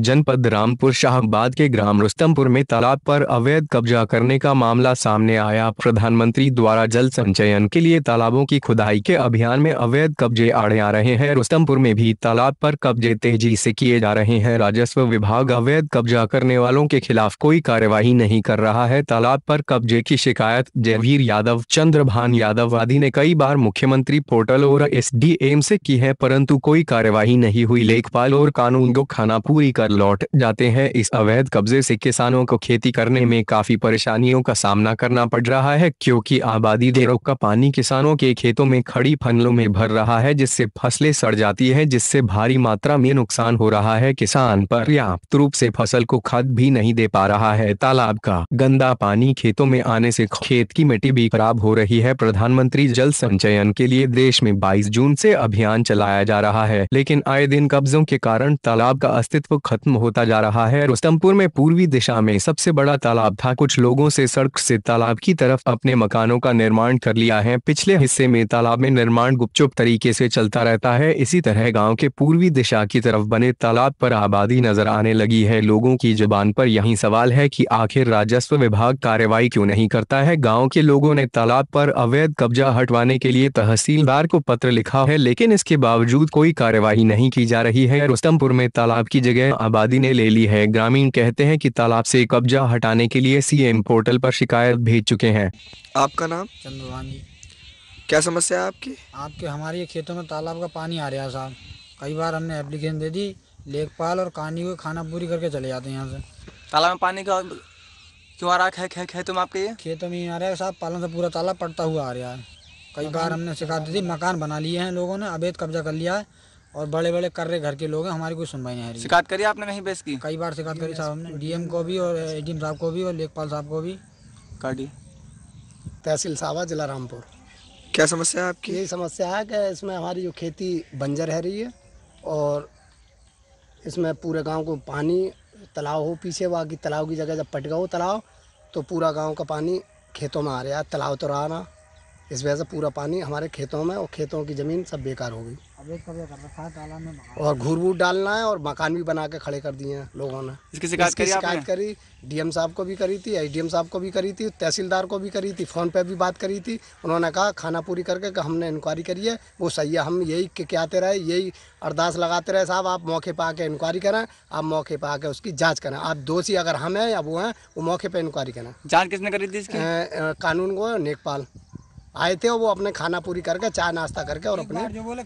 जनपद रामपुर शाहबाद के ग्राम रुस्तमपुर में तालाब पर अवैध कब्जा करने का मामला सामने आया प्रधानमंत्री द्वारा जल संचयन के लिए तालाबों की खुदाई के अभियान में अवैध कब्जे आड़े आ रहे हैं रुस्तमपुर में भी तालाब पर कब्जे तेजी से किए जा रहे हैं राजस्व विभाग अवैध कब्जा करने वालों के खिलाफ कोई कार्यवाही नहीं कर रहा है तालाब पर कब्जे की शिकायत जयवीर यादव चंद्रभान यादव आदि ने कई बार मुख्यमंत्री पोर्टल और एस से की है परंतु कोई कार्यवाही नहीं हुई लेखपाल और कानून को खाना पूरी कर लौट जाते हैं इस अवैध कब्जे से किसानों को खेती करने में काफी परेशानियों का सामना करना पड़ रहा है क्योंकि आबादी देरों का पानी किसानों के खेतों में खड़ी फनलों में भर रहा है जिससे फसलें सड़ जाती है जिससे भारी मात्रा में नुकसान हो रहा है किसान पर्याप्त रूप से फसल को खाद भी नहीं दे पा रहा है तालाब का गंदा पानी खेतों में आने से खेत की मिट्टी भी खराब हो रही है प्रधानमंत्री जल संचयन के लिए देश में बाईस जून से अभियान चलाया जा रहा है लेकिन आए दिन कब्जों के कारण तालाब का अस्तित्व खत्म होता जा रहा है रोस्तमपुर में पूर्वी दिशा में सबसे बड़ा तालाब था कुछ लोगों से सड़क से तालाब की तरफ अपने मकानों का निर्माण कर लिया है पिछले हिस्से में तालाब में निर्माण गुपचुप तरीके से चलता रहता है इसी तरह गाँव के पूर्वी दिशा की तरफ बने तालाब पर आबादी नजर आने लगी है लोगों की जुबान पर यही सवाल है की आखिर राजस्व विभाग कार्यवाही क्यों नहीं करता है गाँव के लोगों ने तालाब पर अवैध कब्जा हटवाने के लिए तहसीलदार को पत्र लिखा है लेकिन इसके बावजूद कोई कार्यवाही नहीं की जा रही है रोस्तमपुर में तालाब की जगह आबादी ने ले ली है ग्रामीण कहते हैं कि तालाब से कब्जा हटाने के लिए सीएम पोर्टल पर शिकायत भेज चुके हैं आपका नाम चंद्रवानी क्या समस्या है आपकी आपके हमारे खेतों में तालाब का पानी आ रहा है साहब कई बार हमने एप्लीकेशन दे दी लेखपाल और कानी को खाना पूरी करके चले जाते हैं यहाँ से तालाब में पानी का क्यों आ रहा है खे, खे, खेतों में आपके खेतों में आ रहा है साहब पालन से पूरा तालाब पड़ता हुआ आ रहा है कई बार हमने शिकायत दी मकान बना लिए हैं लोगों ने अवैध कब्जा कर लिया है और बड़े बड़े कर रहे घर के लोग हैं हमारी कोई सुनवाई नहीं आ रही शिकायत करी आपने कहीं बेस की कई बार शिकायत करी साहब हमने डीएम को भी और एडीएम साहब को भी और लेखपाल साहब को भी काटी तहसील साहबा जिला रामपुर क्या समस्या है आपकी यही समस्या है कि इसमें हमारी जो खेती बंजर रह रही है और इसमें पूरे गांव को पानी तालाब हो पीछे बाकी तालाब की जगह जब गया हो तालाब तो पूरा गांव का पानी खेतों में आ रहा है तालाब तो रहा ना इस वजह से पूरा पानी हमारे खेतों में और खेतों की ज़मीन सब बेकार हो गई और घूर वूर डालना है और मकान भी बना के खड़े कर दिए हैं लोगों ने इसकी शिकायत करी शिकायत करी डीएम साहब को भी करी थी एसडीएम साहब को भी करी थी तहसीलदार को भी करी थी फ़ोन पे भी बात करी थी उन्होंने कहा खाना पूरी करके कि हमने इंक्वायरी करी है वो सही है हम यही आते रहे यही अरदास लगाते रहे साहब आप मौके पर आके इंक्वायरी करें आप मौके पर आके उसकी जाँच करें आप दोषी अगर हम हैं या वो हैं वो मौके पर इंक्वायरी करें जाँच किसने करी थी कानून को नेकपाल आए थे और वो अपने खाना पूरी करके चाय नाश्ता करके और अपने